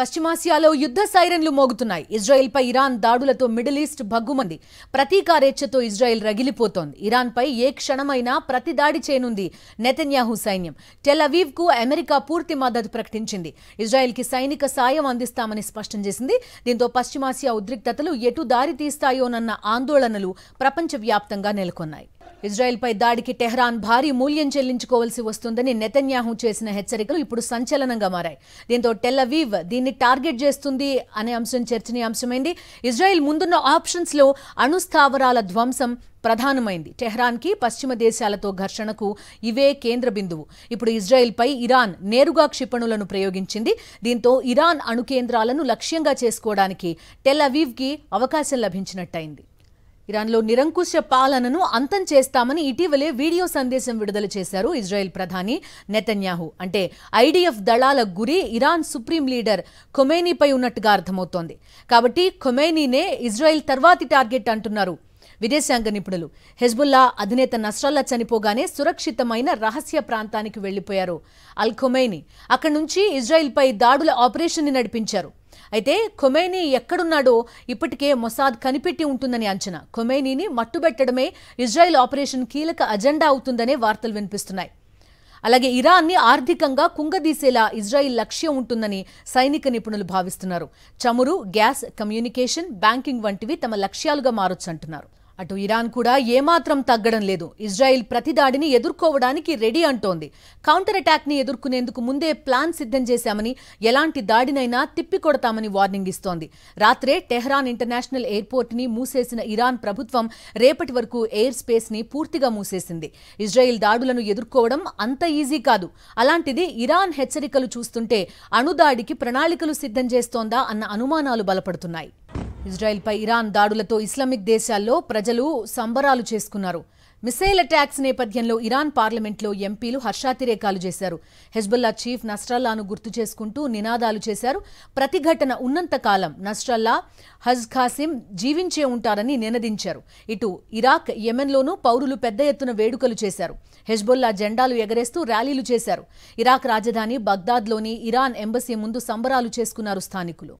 పశ్చిమాసియాలో యుద్ధ సైరన్లు మోగుతున్నాయి ఇజ్రాయెల్పై ఇరాన్ దాడులతో మిడిల్ ఈస్ట్ భగ్గుమంది ప్రతీకారేచ్ఛతో ఇజ్రాయెల్ రగిలిపోతోంది ఇరాన్పై ఏ క్షణమైనా ప్రతి దాడి చేయనుంది నెతన్యాహు సైన్యం కు అమెరికా పూర్తి మద్దతు ప్రకటించింది ఇజ్రాయెల్కి సైనిక సాయం అందిస్తామని స్పష్టం చేసింది దీంతో పశ్చిమాసియా ఉద్రిక్తతలు ఎటు దారి తీస్తాయోనన్న ఆందోళనలు ప్రపంచవ్యాప్తంగా నెలకొన్నాయి ఇజ్రాయెల్పై దాడికి టెహ్రాన్ భారీ మూల్యం చెల్లించుకోవాల్సి వస్తుందని నెతన్యాహు చేసిన హెచ్చరికలు ఇప్పుడు సంచలనంగా మారాయి దీంతో టెల్లవీవ్ దీన్ని టార్గెట్ చేస్తుంది అనే అంశం చర్చనీయాంశమైంది ఇజ్రాయెల్ ముందున్న ఆప్షన్స్లో అణు స్థావరాల ధ్వంసం ప్రధానమైంది టెహ్రాన్కి పశ్చిమ దేశాలతో ఘర్షణకు ఇవే కేంద్ర బిందువు ఇప్పుడు ఇజ్రాయెల్పై ఇరాన్ నేరుగా క్షిపణులను ప్రయోగించింది దీంతో ఇరాన్ అణు కేంద్రాలను లక్ష్యంగా చేసుకోవడానికి టెల్ కి అవకాశం లభించినట్టయింది ఇరాన్లో నిరంకుశ పాలనను అంతం చేస్తామని ఇటీవలే వీడియో సందేశం విడుదల చేశారు ఇజ్రాయెల్ ప్రధాని నెతన్యాహు అంటే ఐడిఎఫ్ దళాల గురి ఇరాన్ సుప్రీం లీడర్ ఖొమేనీపై ఉన్నట్టుగా అర్థమవుతోంది కాబట్టి ఖొమేనీనే ఇజ్రాయెల్ తర్వాతి టార్గెట్ అంటున్నారు విదేశాంగ నిపుణులు హెజ్బుల్లా అధినేత నష్టాల్లో చనిపోగానే సురక్షితమైన రహస్య ప్రాంతానికి వెళ్లిపోయారు అల్ ఖొమేని అక్కడి నుంచి ఇజ్రాయెల్పై దాడుల ఆపరేషన్ని నడిపించారు అయితే ఖొమైనీ ఎక్కడున్నాడో ఇప్పటికే మొసాద్ కనిపెట్టి ఉంటుందని అంచనా ఖొమైనీని మట్టుబెట్టడమే ఇజ్రాయెల్ ఆపరేషన్ కీలక అజెండా అవుతుందనే వార్తలు వినిపిస్తున్నాయి అలాగే ఇరాన్ని ఆర్థికంగా కుంగదీసేలా ఇజ్రాయిల్ లక్ష్యం ఉంటుందని సైనిక నిపుణులు భావిస్తున్నారు చమురు గ్యాస్ కమ్యూనికేషన్ బ్యాంకింగ్ వంటివి తమ లక్ష్యాలుగా మారొచ్చు అంటున్నారు అటు ఇరాన్ కూడా ఏమాత్రం తగ్గడం లేదు ఇజ్రాయిల్ ప్రతి దాడిని ఎదుర్కోవడానికి రెడీ అంటోంది కౌంటర్ అటాక్ని ఎదుర్కొనేందుకు ముందే ప్లాన్ సిద్ధం చేశామని ఎలాంటి దాడినైనా తిప్పికొడతామని వార్నింగ్ ఇస్తోంది రాత్రే టెహ్రాన్ ఇంటర్నేషనల్ ఎయిర్పోర్ట్ని మూసేసిన ఇరాన్ ప్రభుత్వం రేపటి వరకు ఎయిర్ స్పేస్ని పూర్తిగా మూసేసింది ఇజ్రాయిల్ దాడులను ఎదుర్కోవడం అంత ఈజీ కాదు అలాంటిది ఇరాన్ హెచ్చరికలు చూస్తుంటే అణుదాడికి ప్రణాళికలు సిద్ధం చేస్తోందా అన్న అనుమానాలు బలపడుతున్నాయి ఇజ్రాయెల్పై ఇరాన్ దాడులతో ఇస్లామిక్ దేశాల్లో ప్రజలు సంబరాలు చేసుకున్నారు మిసైల్ అటాక్స్ నేపథ్యంలో ఇరాన్ పార్లమెంట్లో ఎంపీలు హర్షాతిరేకాలు చేశారు హెజ్బుల్లా చీఫ్ నస్రల్లాను గుర్తు చేసుకుంటూ నినాదాలు చేశారు ప్రతిఘటన ఉన్నంతకాలం నస్రల్లా హజ్ ఖాసిం జీవించే ఉంటారని నినదించారు ఇటు ఇరాక్ యెమెన్లోనూ పౌరులు పెద్ద ఎత్తున వేడుకలు చేశారు హెజ్బుల్లా జెండాలు ఎగరేస్తూ ర్యాలీలు చేశారు ఇరాక్ రాజధాని బగ్దాద్లోని ఇరాన్ ఎంబసీ ముందు సంబరాలు చేసుకున్నారు స్థానికులు